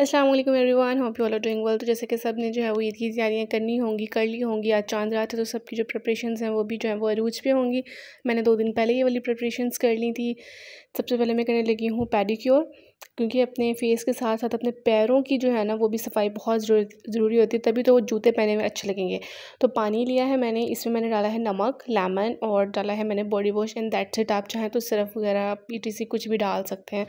अस्सलाम वालेकुम everyone hope you all are doing well तो जैसे कि सब ने जो है वो ईद की तैयारियाँ करनी होंगी कर ली होंगी आज चांद रात है तो सबकी जो प्रिपरेशन हैं वो भी जो है वो अरूज पे होंगी मैंने दो दिन पहले ये वाली प्रिपरेशंस कर ली थी सबसे पहले मैं करने लगी हूँ पेडिक्योर क्योंकि अपने फेस के साथ साथ अपने पैरों की जो है ना वो भी सफाई बहुत ज़रूरी होती है तभी तो वो जूते पहने में अच्छे लगेंगे तो पानी लिया है मैंने इसमें मैंने डाला है नमक लेमन और डाला है मैंने body wash and that set आप चाहें तो सिर्फ वगैरह पी कुछ भी डाल सकते हैं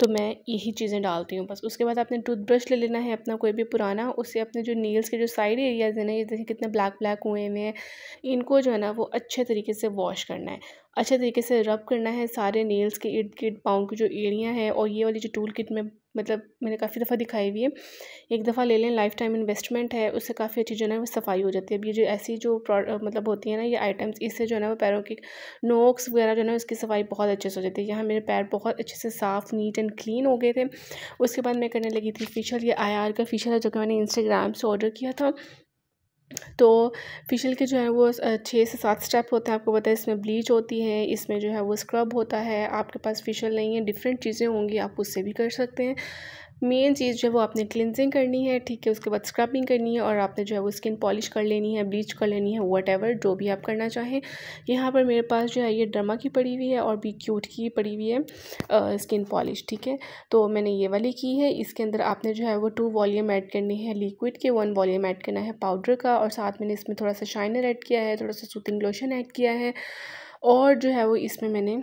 तो मैं यही चीज़ें डालती हूँ बस उसके बाद आपने टूथब्रश ले लेना है अपना कोई भी पुराना उससे अपने जो नील्स के जो साइड एरियाज़ हैं ना ये कितने ब्लैक ब्लैक हुए हुए हैं इनको जो है ना वो अच्छे तरीके से वॉश करना है अच्छे तरीके से रब करना है सारे नील्स के इर्द गिर्द पाँव की जो एरिया है और ये वाली जो मुझे टूल किट में मतलब मैंने काफ़ी दफ़ा दिखाई हुई है एक दफ़ा ले लें लाइफ टाइम इन्वेस्टमेंट है उससे काफ़ी अच्छी जो है ना वो सफाई हो जाती है अब ये जो ऐसी जो मतलब होती है ना ये आइटम्स इससे जो है ना वो पैरों की नोक्स वगैरह जो है ना उसकी सफाई बहुत अच्छे से हो जाती है यहाँ मेरे पैर बहुत अच्छे से साफ़ नीट एंड क्लीन हो गए थे उसके बाद मैं करने लगी थी फेशियल ये आई का फेशियल है जो कि मैंने इंस्टाग्राम से ऑर्डर किया था तो फेशियल के जो है वो छः से सात स्टेप होते हैं आपको पता है इसमें ब्लीच होती है इसमें जो है वो स्क्रब होता है आपके पास फेशियल नहीं है डिफरेंट चीज़ें होंगी आप उससे भी कर सकते हैं मेन चीज़ जो है वो आपने क्लिनजिंग करनी है ठीक है उसके बाद स्क्रबिंग करनी है और आपने जो है वो स्किन पॉलिश कर लेनी है ब्लीच कर लेनी है वट जो भी आप करना चाहें यहाँ पर मेरे पास जो है ये ड्रमा की पड़ी हुई है और बी क्यूट की पड़ी हुई है आ, स्किन पॉलिश ठीक है तो मैंने ये वाली की है इसके अंदर आपने जो है वो टू वॉल्यूम ऐड करनी है लिक्विड के वन वॉल्यूम ऐड करना है पाउडर का और साथ मैंने इसमें थोड़ा सा शाइनर ऐड किया है थोड़ा सा सूथिंग लोशन ऐड किया है और जो है वो इसमें मैंने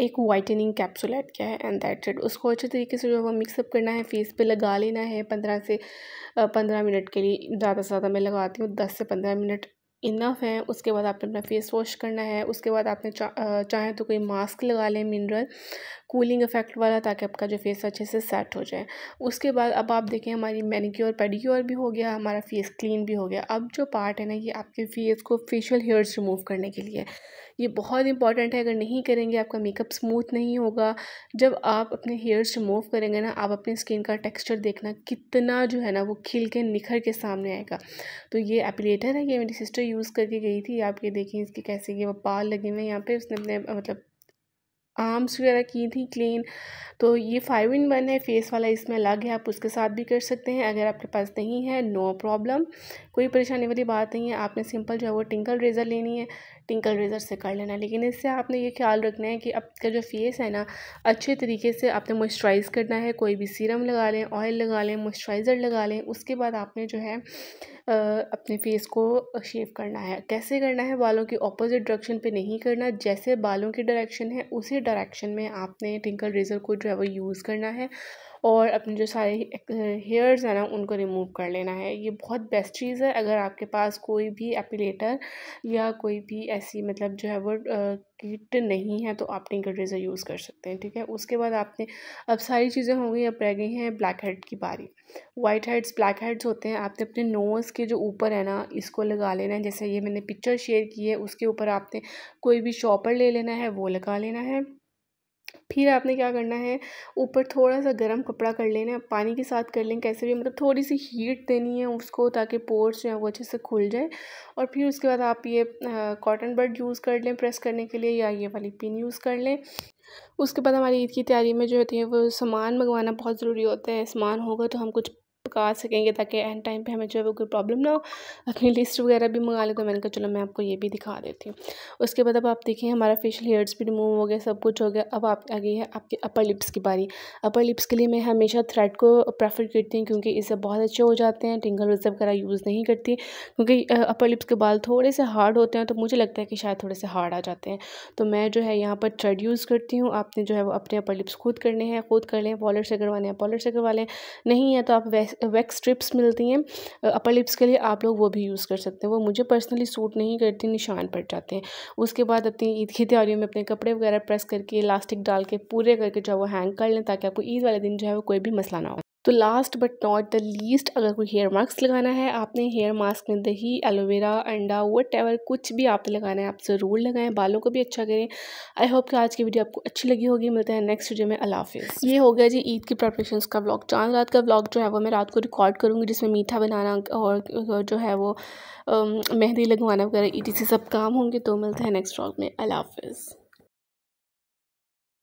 एक वाइटनिंग कैप्सूल ऐड किया है एंड दैट्स इट उसको अच्छे तरीके से जो है मिक्सअप करना है फेस पे लगा लेना है पंद्रह से पंद्रह मिनट के लिए ज़्यादा से ज़्यादा मैं लगाती हूँ दस से पंद्रह मिनट इनफ है उसके बाद आपने अपना फेस वॉश करना है उसके बाद आपने चा, चाहें तो कोई मास्क लगा लें मिनरल कूलिंग इफेक्ट वाला ताकि आपका जो फेस अच्छे से सेट हो जाए उसके बाद अब आप देखें हमारी मैनिक्योर पेडिक्योर भी हो गया हमारा फेस क्लीन भी हो गया अब जो पार्ट है ना ये आपके फेस को फेशियल हेयर्स रिमूव करने के लिए ये बहुत इंपॉर्टेंट है अगर नहीं करेंगे आपका मेकअप स्मूथ नहीं होगा जब आप अपने हेयर्स रिमूव करेंगे ना आप अपनी स्किन का टेक्सचर देखना कितना जो है ना वो खिल के निखर के सामने आएगा तो ये एपिलेटर है ये मेरी सिस्टर यूज़ करके गई थी आप ये देखें इसके कैसे ये वो पाल लगे हुए हैं यहाँ पे उसने अपने मतलब आर्म्स वगैरह की थी क्लीन तो ये फाइव इन वन है फेस वाला इसमें अलग है आप उसके साथ भी कर सकते हैं अगर आपके पास नहीं है नो प्रॉब्लम कोई परेशानी वाली बात नहीं है आपने सिंपल जो है वो टिंकल रेज़र लेनी है टिंकल रेज़र से कर लेना लेकिन इससे आपने ये ख्याल रखना है कि आपका जो फेस है ना अच्छे तरीके से आपने मॉइस्चराइज़ करना है कोई भी सीरम लगा लें ऑयल लगा लें मॉइस्चराइज़र लगा लें उसके बाद आपने जो है अपने फेस को शेव करना है कैसे करना है बालों की ऑपोजिट डायरेक्शन पे नहीं करना जैसे बालों की डायरेक्शन है उसी डायरेक्शन में आपने टिंकल रेज़र को जो है वो यूज़ करना है और अपने जो सारे हेयर्स हैं ना उनको रिमूव कर लेना है ये बहुत बेस्ट चीज़ है अगर आपके पास कोई भी एपिलेटर या कोई भी ऐसी मतलब जो है वो किट नहीं है तो आप टिंकल रेज़र यूज़ कर सकते हैं ठीक है उसके बाद आपने अब सारी चीज़ें हो गई अब रह गई हैं ब्लैक हेड की बारी वाइट हेड्स ब्लैक हेड्स होते हैं आपने अपने नोज़ के जो ऊपर है ना इसको लगा लेना है जैसे ये मैंने पिक्चर शेयर की है उसके ऊपर आपने कोई भी शॉपर ले लेना है वो लगा लेना है फिर आपने क्या करना है ऊपर थोड़ा सा गर्म कपड़ा कर लेना है पानी के साथ कर लें कैसे भी मतलब थोड़ी सी हीट देनी है उसको ताकि पोर्स जो वो अच्छे से खुल जाए और फिर उसके बाद आप ये कॉटन बर्ड यूज़ कर लें प्रेस करने के लिए या ये वाली पिन यूज़ कर लें उसके बाद हमारी ईद की तैयारी में जो होती है वो सामान मंगवाना बहुत ज़रूरी होता है सामान होगा तो हम कुछ आ सकेंगे ताकि एंड टाइम पे हमें जो है वो कोई प्रॉब्लम ना हो अपनी लिस्ट वगैरह भी मंगा लेते तो मैंने कहा चलो मैं आपको ये भी दिखा देती हूँ उसके बाद अब आप देखें हमारा फेशियल हेयर्स भी रिमूव हो गया सब कुछ हो गया अब आप आ गई है आपके अपर लिप्स की बारी अपर लिप्स के लिए मैं हमेशा थ्रेड को प्रेफर करती हूँ क्योंकि इससे बहुत अच्छे हो जाते हैं टिंगल रिजर्व वगैरह यूज़ नहीं करती क्योंकि अपर लिप्स के बाल थोड़े से हार्ड होते हैं तो मुझे लगता है कि शायद थोड़े से हार्ड आ जाते हैं तो मैं जो है यहाँ पर थ्रेड यूज़ करती हूँ आपने जो है वो अपने अपर लिप्स खुद करने हैं खुद कर लें पॉलर से करवाने हैं पॉलर से करवा लें नहीं है तो आप वैसे वैक्स स्ट्रिप्स मिलती हैं अपर लिप्स के लिए आप लोग वो भी यूज़ कर सकते हैं वो मुझे पर्सनली सूट नहीं करती निशान पड़ जाते हैं उसके बाद अपनी ईद की तैयारियों में अपने कपड़े वगैरह प्रेस करके इलास्टिक डाल के पूरे करके जो है वो हैंग कर लें ताकि आपको ईद वाले दिन जो है वो कोई भी मसला ना हो तो last but not the least अगर कोई हेयर मास्क लगाना है आपने हेयर मास्क में दही एलोवेरा अंडा वट एवर कुछ भी आपने लगाना है आप ज़रूर लगाएं बालों को भी अच्छा करें आई होप कि आज की वीडियो आपको अच्छी लगी होगी मिलते हैं नेक्स्ट वीडियो में अलाफिज़ ये हो गया जी ईद की प्रेपरेशन का ब्लॉग चांद रात का ब्लॉग जो है वो मैं रात को रिकॉर्ड करूँगी जिसमें मीठा बनाना और जो है वो मेहंदी लगवाना वगैरह से सब काम होंगे तो मिलते हैं नेक्स्ट ब्लॉग में अलाफिज़